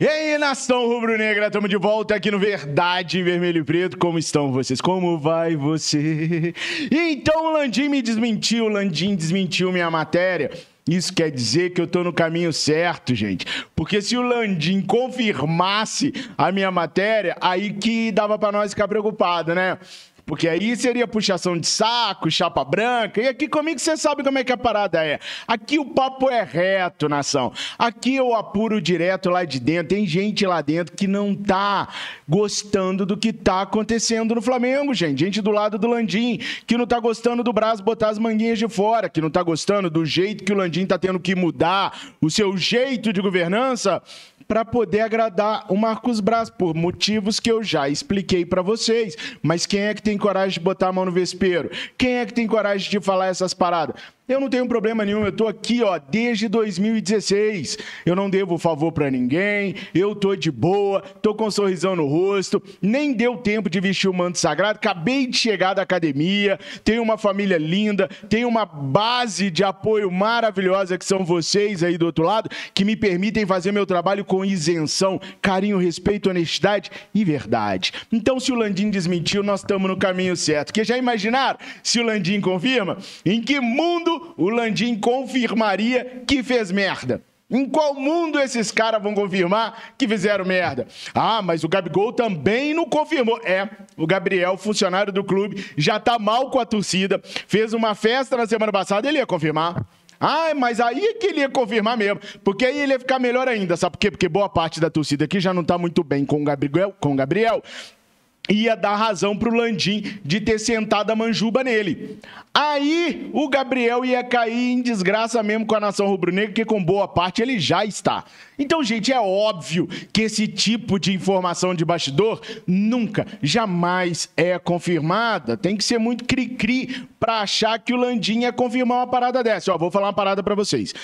E aí, nação rubro-negra, estamos de volta aqui no Verdade em Vermelho e Preto. Como estão vocês? Como vai você? Então, o Landim me desmentiu, o Landim desmentiu minha matéria. Isso quer dizer que eu tô no caminho certo, gente. Porque se o Landim confirmasse a minha matéria, aí que dava para nós ficar preocupado, né? Porque aí seria puxação de saco, chapa branca. E aqui comigo você sabe como é que a parada é. Aqui o papo é reto, nação. Aqui eu apuro direto lá de dentro. Tem gente lá dentro que não tá gostando do que tá acontecendo no Flamengo, gente. Gente do lado do Landim, que não tá gostando do braço botar as manguinhas de fora, que não tá gostando do jeito que o Landim tá tendo que mudar o seu jeito de governança para poder agradar o Marcos Braz, por motivos que eu já expliquei para vocês. Mas quem é que tem coragem de botar a mão no vespeiro? Quem é que tem coragem de falar essas paradas? Eu não tenho problema nenhum, eu estou aqui ó, desde 2016. Eu não devo favor para ninguém, eu estou de boa, estou com um sorrisão no rosto, nem deu tempo de vestir o manto sagrado, acabei de chegar da academia, tenho uma família linda, tenho uma base de apoio maravilhosa que são vocês aí do outro lado, que me permitem fazer meu trabalho com isenção, carinho, respeito, honestidade e verdade. Então, se o Landim desmentiu, nós estamos no caminho certo. Porque já imaginaram, se o Landim confirma, em que mundo o Landim confirmaria que fez merda? Em qual mundo esses caras vão confirmar que fizeram merda? Ah, mas o Gabigol também não confirmou. É, o Gabriel, funcionário do clube, já tá mal com a torcida, fez uma festa na semana passada, ele ia confirmar. Ah, mas aí é que ele ia confirmar mesmo. Porque aí ele ia ficar melhor ainda, sabe por quê? Porque boa parte da torcida aqui já não tá muito bem com o Gabriel, com o Gabriel ia dar razão pro Landim de ter sentado a manjuba nele. Aí o Gabriel ia cair em desgraça mesmo com a nação rubro-negra, que com boa parte ele já está. Então, gente, é óbvio que esse tipo de informação de bastidor nunca, jamais é confirmada. Tem que ser muito cri-cri para achar que o Landim ia confirmar uma parada dessa. Ó, vou falar uma parada para vocês.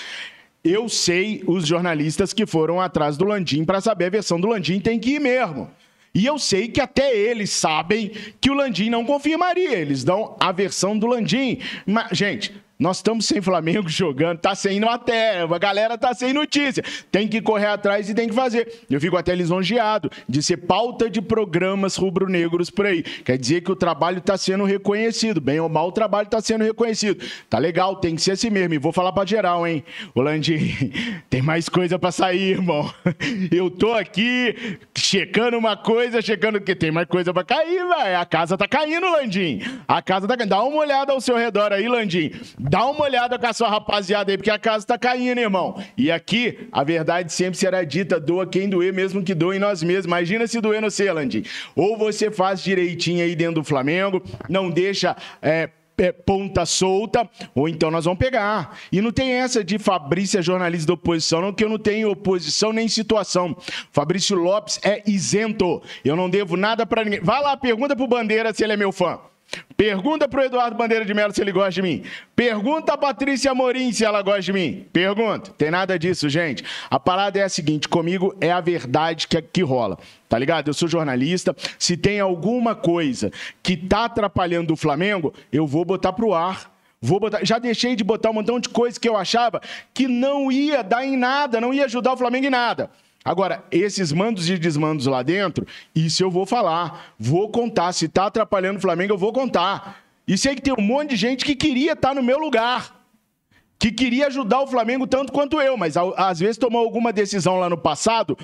Eu sei os jornalistas que foram atrás do Landim para saber a versão do Landim, tem que ir mesmo. E eu sei que até eles sabem que o Landim não confirmaria. Eles dão a versão do Landim. Mas, gente, nós estamos sem Flamengo jogando, tá sem matéria, a galera tá sem notícia. Tem que correr atrás e tem que fazer. Eu fico até lisonjeado de ser pauta de programas rubro-negros por aí. Quer dizer que o trabalho tá sendo reconhecido, bem ou mal o trabalho tá sendo reconhecido. Tá legal, tem que ser assim mesmo. E vou falar para geral, hein? Landim? tem mais coisa para sair, irmão. Eu tô aqui checando uma coisa, checando que tem mais coisa para cair, velho. A casa tá caindo, Landim. A casa tá caindo. Dá uma olhada ao seu redor aí, Landim Dá uma olhada com a sua rapaziada aí, porque a casa tá caindo, irmão. E aqui, a verdade sempre será dita: doa quem doer, mesmo que doe em nós mesmos. Imagina se doer no Celand. Ou você faz direitinho aí dentro do Flamengo, não deixa. É, é, ponta solta, ou então nós vamos pegar. E não tem essa de Fabrício é jornalista da oposição, não, que eu não tenho oposição nem situação. Fabrício Lopes é isento. Eu não devo nada para ninguém. Vai lá, pergunta pro Bandeira se ele é meu fã. Pergunta para o Eduardo Bandeira de Melo se ele gosta de mim. Pergunta a Patrícia Morim se ela gosta de mim. Pergunta. Tem nada disso, gente. A parada é a seguinte: comigo é a verdade que, que rola. Tá ligado? Eu sou jornalista. Se tem alguma coisa que tá atrapalhando o Flamengo, eu vou botar pro ar. Vou botar, já deixei de botar um montão de coisa que eu achava que não ia dar em nada, não ia ajudar o Flamengo em nada. Agora, esses mandos e desmandos lá dentro, isso eu vou falar, vou contar. Se tá atrapalhando o Flamengo, eu vou contar. E sei que tem um monte de gente que queria estar tá no meu lugar, que queria ajudar o Flamengo tanto quanto eu, mas às vezes tomou alguma decisão lá no passado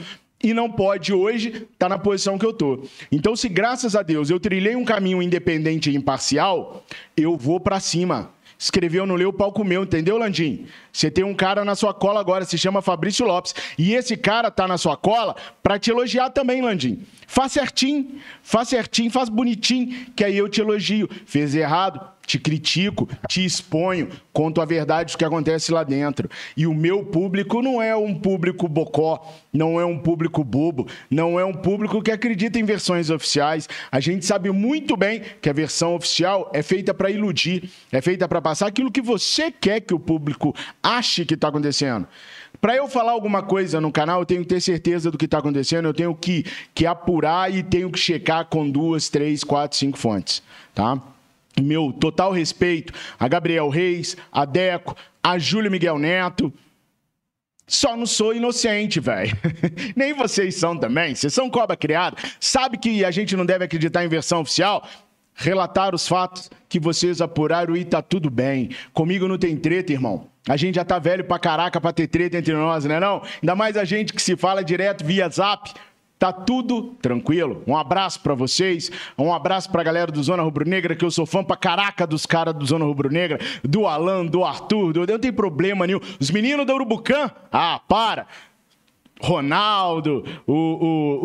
e não pode hoje estar tá na posição que eu tô. Então, se graças a Deus eu trilhei um caminho independente e imparcial, eu vou para cima escreveu no Leu Palco Meu, entendeu, Landim? Você tem um cara na sua cola agora, se chama Fabrício Lopes. E esse cara tá na sua cola para te elogiar também, Landim. Faz certinho, faz certinho, faz bonitinho, que aí eu te elogio. Fez errado, te critico, te exponho, conto a verdade do que acontece lá dentro. E o meu público não é um público bocó, não é um público bobo, não é um público que acredita em versões oficiais. A gente sabe muito bem que a versão oficial é feita para iludir, é feita para passar aquilo que você quer que o público ache que está acontecendo. Para eu falar alguma coisa no canal, eu tenho que ter certeza do que está acontecendo, eu tenho que, que apurar e tenho que checar com duas, três, quatro, cinco fontes, tá? meu total respeito a Gabriel Reis, a Deco, a Júlio Miguel Neto. Só não sou inocente, velho. Nem vocês são também. Vocês são cobra criada. Sabe que a gente não deve acreditar em versão oficial? Relatar os fatos que vocês apuraram e tá tudo bem. Comigo não tem treta, irmão. A gente já tá velho pra caraca pra ter treta entre nós, né não? Ainda mais a gente que se fala direto via zap. Tá tudo tranquilo. Um abraço para vocês, um abraço pra galera do Zona Rubro Negra, que eu sou fã pra caraca dos caras do Zona Rubro Negra, do Alan, do Arthur, do... não tem problema nenhum. Os meninos da Urubucã, ah, para. Ronaldo, o,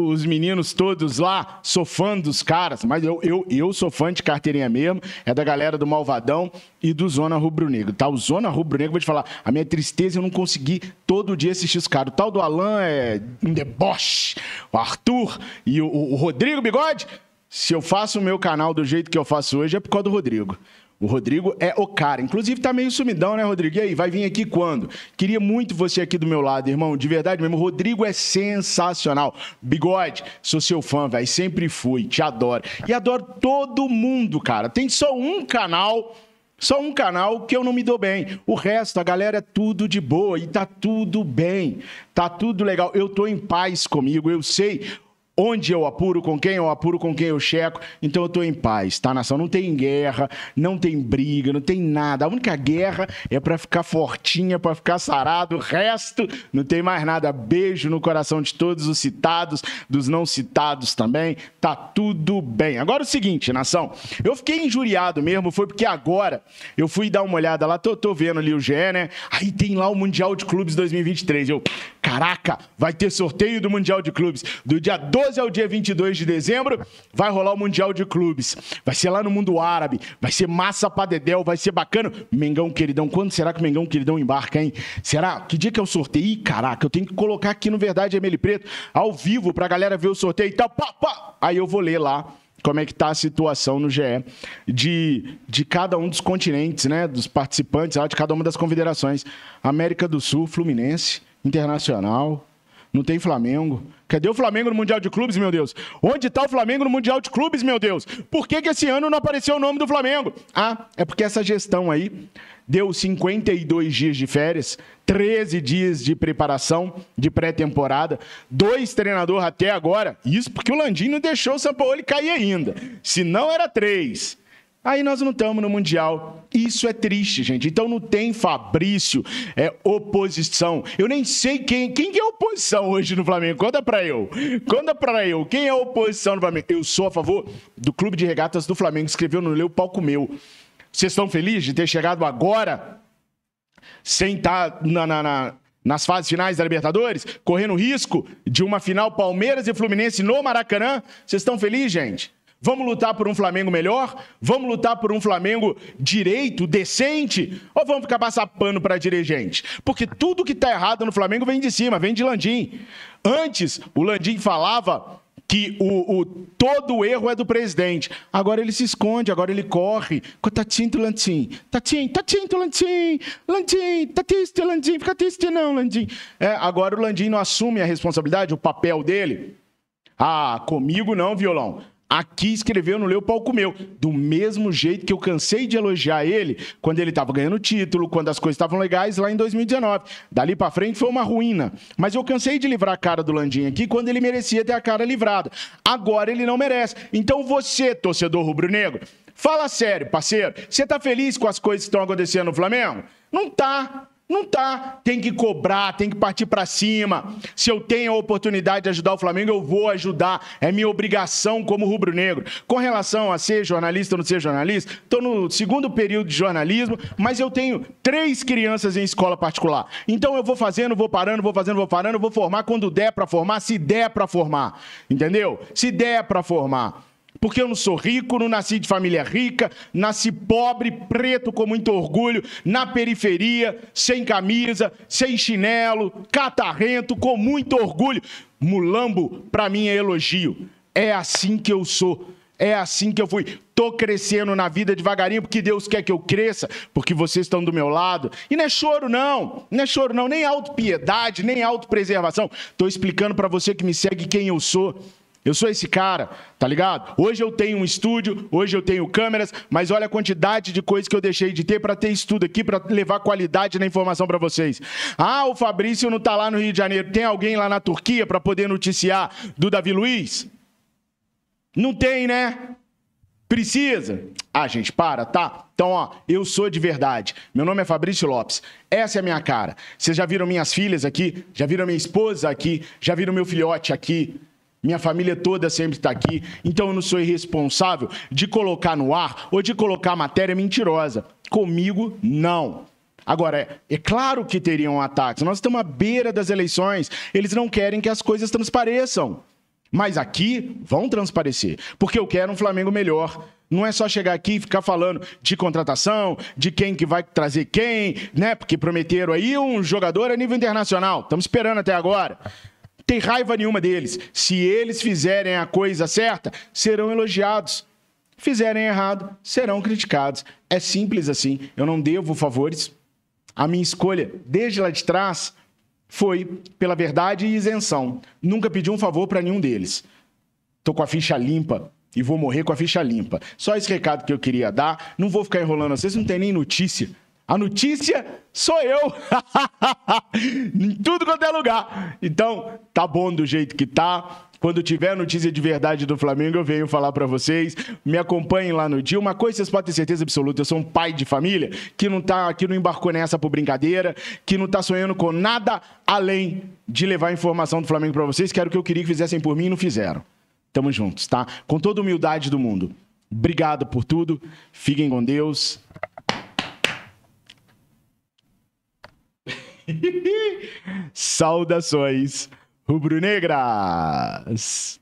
o, os meninos todos lá, sou fã dos caras, mas eu, eu, eu sou fã de carteirinha mesmo, é da galera do Malvadão e do Zona Rubro Negro, tá? O Zona Rubro Negro, vou te falar, a minha tristeza, eu não consegui todo dia assistir os caras. O tal do Alan é um deboche, o Arthur e o, o Rodrigo Bigode, se eu faço o meu canal do jeito que eu faço hoje é por causa do Rodrigo. O Rodrigo é o cara. Inclusive, tá meio sumidão, né, Rodrigo? E aí, vai vir aqui quando? Queria muito você aqui do meu lado, irmão. De verdade mesmo. O Rodrigo é sensacional. Bigode, sou seu fã, velho. Sempre fui. Te adoro. E adoro todo mundo, cara. Tem só um canal só um canal que eu não me dou bem. O resto, a galera é tudo de boa e tá tudo bem. Tá tudo legal. Eu tô em paz comigo, eu sei Onde eu apuro, com quem eu apuro, com quem eu checo. Então eu estou em paz, tá, nação? Não tem guerra, não tem briga, não tem nada. A única guerra é para ficar fortinha, para ficar sarado. O resto não tem mais nada. Beijo no coração de todos os citados, dos não citados também. Tá tudo bem. Agora é o seguinte, nação. Eu fiquei injuriado mesmo, foi porque agora eu fui dar uma olhada lá, tô, tô vendo ali o GE, né? Aí tem lá o Mundial de Clubes 2023. Eu, Caraca, vai ter sorteio do Mundial de Clubes. Do dia 12 ao dia 22 de dezembro vai rolar o Mundial de Clubes. Vai ser lá no mundo árabe, vai ser massa pra dedéu, vai ser bacana. Mengão queridão, quando será que o Mengão queridão embarca, hein? Será? Que dia que é o sorteio? Ih, caraca, eu tenho que colocar aqui no Verdade ML Preto, ao vivo, pra galera ver o sorteio e então, tal. Pá, pá. Aí eu vou ler lá como é que tá a situação no GE de, de cada um dos continentes, né? Dos participantes lá, de cada uma das confederações. América do Sul, Fluminense, Internacional. Não tem Flamengo. Cadê o Flamengo no Mundial de Clubes, meu Deus? Onde está o Flamengo no Mundial de Clubes, meu Deus? Por que, que esse ano não apareceu o nome do Flamengo? Ah, é porque essa gestão aí deu 52 dias de férias, 13 dias de preparação de pré-temporada, dois treinadores até agora. Isso porque o Landinho não deixou o São Paulo cair ainda. Se não, era três. Aí nós não estamos no Mundial. Isso é triste, gente. Então não tem Fabrício, é oposição. Eu nem sei quem, quem é oposição hoje no Flamengo. Conta pra eu. Conta pra eu. Quem é oposição no Flamengo? Eu sou a favor do Clube de Regatas do Flamengo. Escreveu no Leu Palco Meu. Vocês estão felizes de ter chegado agora? Sem estar tá na, na, na nas fases finais da Libertadores, correndo risco de uma final Palmeiras e Fluminense no Maracanã. Vocês estão felizes, gente? Vamos lutar por um Flamengo melhor? Vamos lutar por um Flamengo direito, decente? Ou vamos ficar passando pano para dirigente? Porque tudo que está errado no Flamengo vem de cima, vem de Landim. Antes, o Landim falava que o, o todo o erro é do presidente. Agora ele se esconde, agora ele corre. Tatinho, tá Landim, tatinho, tá Tatinho, tá Landim, Landim, tatiste Landim, fica triste não, Landim. É, agora o Landim não assume a responsabilidade, o papel dele. Ah, comigo não, violão. Aqui escreveu, não Leopoldo o Do mesmo jeito que eu cansei de elogiar ele quando ele estava ganhando título, quando as coisas estavam legais lá em 2019. Dali para frente foi uma ruína. Mas eu cansei de livrar a cara do Landim aqui quando ele merecia ter a cara livrada. Agora ele não merece. Então você, torcedor rubro-negro, fala sério, parceiro. Você tá feliz com as coisas que estão acontecendo no Flamengo? Não tá. Não tá. Tem que cobrar, tem que partir para cima. Se eu tenho a oportunidade de ajudar o Flamengo, eu vou ajudar. É minha obrigação como rubro-negro. Com relação a ser jornalista ou não ser jornalista, estou no segundo período de jornalismo, mas eu tenho três crianças em escola particular. Então eu vou fazendo, vou parando, vou fazendo, vou parando, vou formar quando der para formar, se der para formar. Entendeu? Se der para formar porque eu não sou rico, não nasci de família rica, nasci pobre, preto com muito orgulho, na periferia, sem camisa, sem chinelo, catarrento, com muito orgulho. Mulambo, para mim, é elogio. É assim que eu sou. É assim que eu fui. Tô crescendo na vida devagarinho, porque Deus quer que eu cresça, porque vocês estão do meu lado. E não é choro, não. Não é choro, não. Nem autopiedade, nem autopreservação. Tô explicando para você que me segue quem eu sou. Eu sou esse cara, tá ligado? Hoje eu tenho um estúdio, hoje eu tenho câmeras, mas olha a quantidade de coisas que eu deixei de ter para ter estudo aqui, para levar qualidade na informação para vocês. Ah, o Fabrício não tá lá no Rio de Janeiro. Tem alguém lá na Turquia para poder noticiar do Davi Luiz? Não tem, né? Precisa? Ah, gente, para, tá? Então, ó, eu sou de verdade. Meu nome é Fabrício Lopes. Essa é a minha cara. Vocês já viram minhas filhas aqui, já viram minha esposa aqui, já viram meu filhote aqui, minha família toda sempre está aqui, então eu não sou irresponsável de colocar no ar ou de colocar matéria mentirosa. Comigo, não. Agora, é claro que teriam ataques. Nós estamos à beira das eleições. Eles não querem que as coisas transpareçam. Mas aqui vão transparecer. Porque eu quero um Flamengo melhor. Não é só chegar aqui e ficar falando de contratação, de quem que vai trazer quem, né? Porque prometeram aí um jogador a nível internacional. Estamos esperando até agora tem raiva nenhuma deles. Se eles fizerem a coisa certa, serão elogiados. Fizerem errado, serão criticados. É simples assim. Eu não devo favores. A minha escolha, desde lá de trás, foi pela verdade e isenção. Nunca pedi um favor para nenhum deles. Tô com a ficha limpa e vou morrer com a ficha limpa. Só esse recado que eu queria dar. Não vou ficar enrolando vocês, não tem nem notícia. A notícia sou eu. em tudo quanto é lugar. Então, tá bom do jeito que tá. Quando tiver notícia de verdade do Flamengo, eu venho falar para vocês. Me acompanhem lá no dia. Uma coisa vocês podem ter certeza absoluta: eu sou um pai de família que não tá, que não embarcou nessa por brincadeira, que não tá sonhando com nada além de levar a informação do Flamengo para vocês, que o que eu queria que fizessem por mim e não fizeram. Tamo juntos, tá? Com toda a humildade do mundo. Obrigado por tudo. Fiquem com Deus. Saudações rubro-negras!